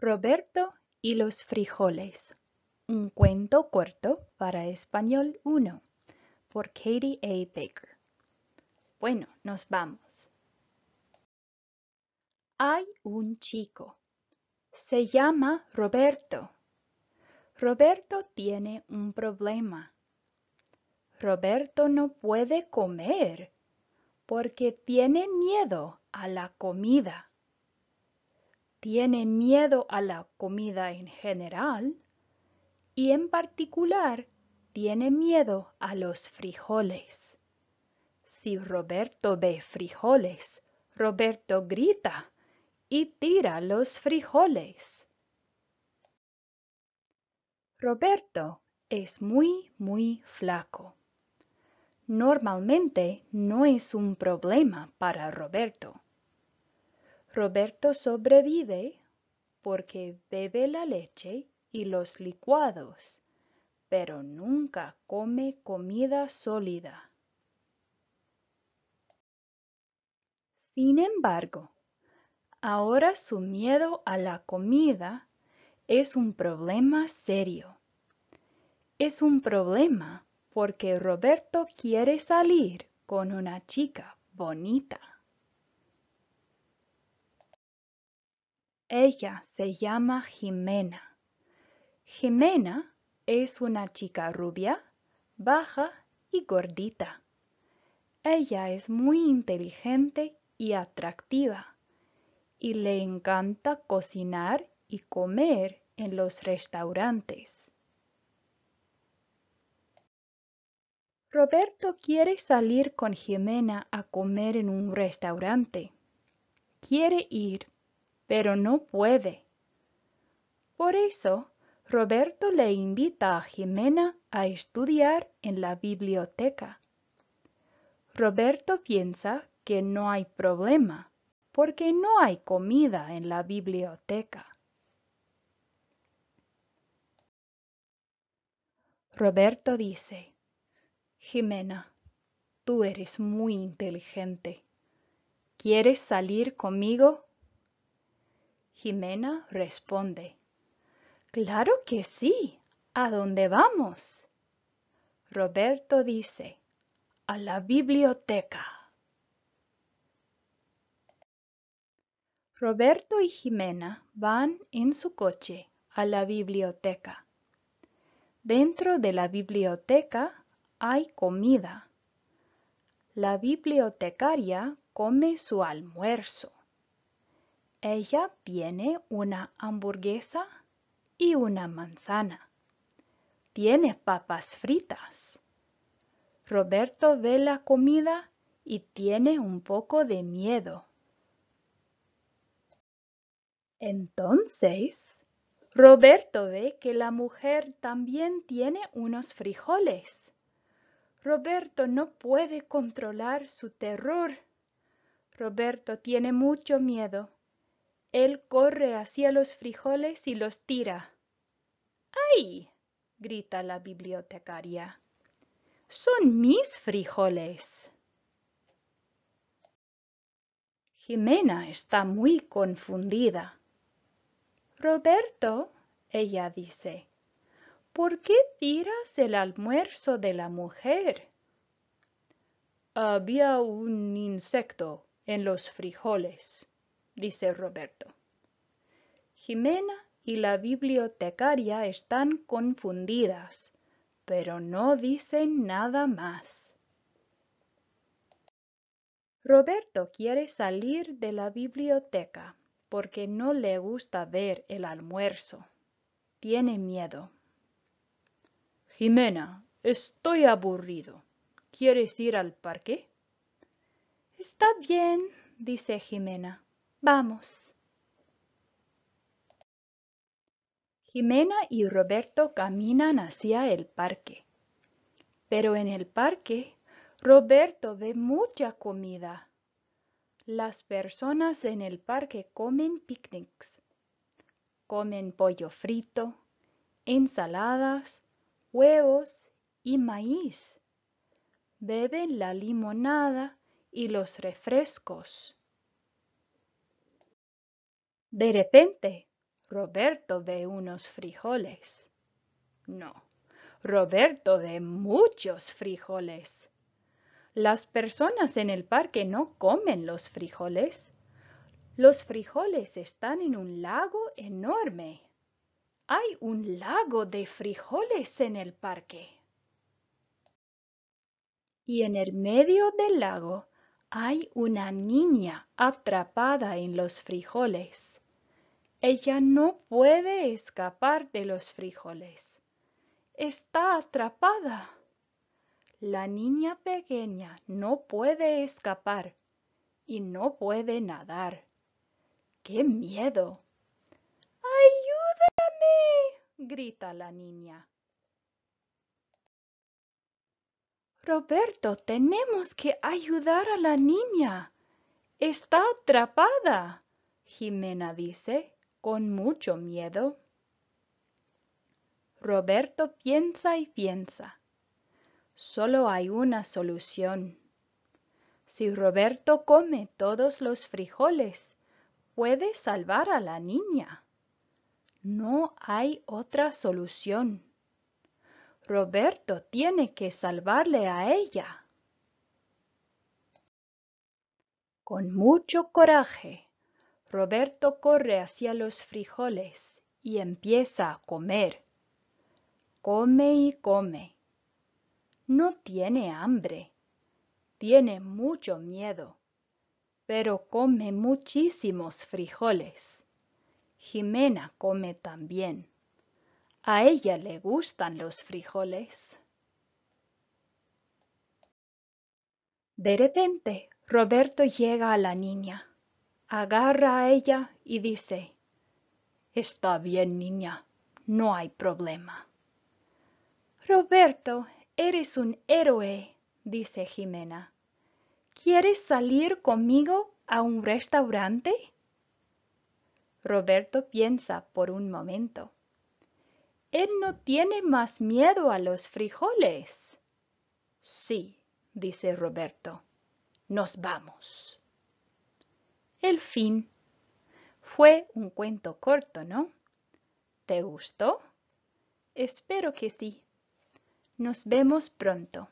Roberto y los frijoles. Un cuento corto para español 1 por Katie A. Baker. Bueno, nos vamos. Hay un chico. Se llama Roberto. Roberto tiene un problema. Roberto no puede comer porque tiene miedo a la comida tiene miedo a la comida en general y en particular tiene miedo a los frijoles. Si Roberto ve frijoles, Roberto grita y tira los frijoles. Roberto es muy, muy flaco. Normalmente no es un problema para Roberto Roberto sobrevive porque bebe la leche y los licuados, pero nunca come comida sólida. Sin embargo, ahora su miedo a la comida es un problema serio. Es un problema porque Roberto quiere salir con una chica bonita. Ella se llama Jimena. Jimena es una chica rubia, baja y gordita. Ella es muy inteligente y atractiva y le encanta cocinar y comer en los restaurantes. Roberto quiere salir con Jimena a comer en un restaurante. Quiere ir pero no puede. Por eso, Roberto le invita a Jimena a estudiar en la biblioteca. Roberto piensa que no hay problema, porque no hay comida en la biblioteca. Roberto dice, Jimena, tú eres muy inteligente. ¿Quieres salir conmigo Jimena responde, Claro que sí. ¿A dónde vamos? Roberto dice, A la biblioteca. Roberto y Jimena van en su coche a la biblioteca. Dentro de la biblioteca hay comida. La bibliotecaria come su almuerzo ella tiene una hamburguesa y una manzana. Tiene papas fritas. Roberto ve la comida y tiene un poco de miedo. Entonces, Roberto ve que la mujer también tiene unos frijoles. Roberto no puede controlar su terror. Roberto tiene mucho miedo. Él corre hacia los frijoles y los tira. ¡Ay! grita la bibliotecaria. Son mis frijoles. Jimena está muy confundida. Roberto, ella dice, ¿por qué tiras el almuerzo de la mujer? Había un insecto en los frijoles, dice Roberto. Jimena y la bibliotecaria están confundidas, pero no dicen nada más. Roberto quiere salir de la biblioteca porque no le gusta ver el almuerzo. Tiene miedo. Jimena, estoy aburrido. ¿Quieres ir al parque? Está bien, dice Jimena. Vamos. Jimena y Roberto caminan hacia el parque. Pero en el parque, Roberto ve mucha comida. Las personas en el parque comen picnics. Comen pollo frito, ensaladas, huevos y maíz. Beben la limonada y los refrescos. De repente, Roberto ve unos frijoles. No, Roberto ve muchos frijoles. Las personas en el parque no comen los frijoles. Los frijoles están en un lago enorme. Hay un lago de frijoles en el parque. Y en el medio del lago hay una niña atrapada en los frijoles. Ella no puede escapar de los frijoles. Está atrapada. La niña pequeña no puede escapar y no puede nadar. ¡Qué miedo! ¡Ayúdame! grita la niña. Roberto, tenemos que ayudar a la niña. Está atrapada, Jimena dice con mucho miedo? Roberto piensa y piensa. Solo hay una solución. Si Roberto come todos los frijoles, puede salvar a la niña. No hay otra solución. Roberto tiene que salvarle a ella. Con mucho coraje, Roberto corre hacia los frijoles y empieza a comer. Come y come. No tiene hambre. Tiene mucho miedo. Pero come muchísimos frijoles. Jimena come también. A ella le gustan los frijoles. De repente, Roberto llega a la niña agarra a ella y dice, Está bien, niña, no hay problema. Roberto, eres un héroe, dice Jimena. ¿Quieres salir conmigo a un restaurante? Roberto piensa por un momento. Él no tiene más miedo a los frijoles. Sí, dice Roberto. Nos vamos. El fin. Fue un cuento corto, ¿no? ¿Te gustó? Espero que sí. Nos vemos pronto.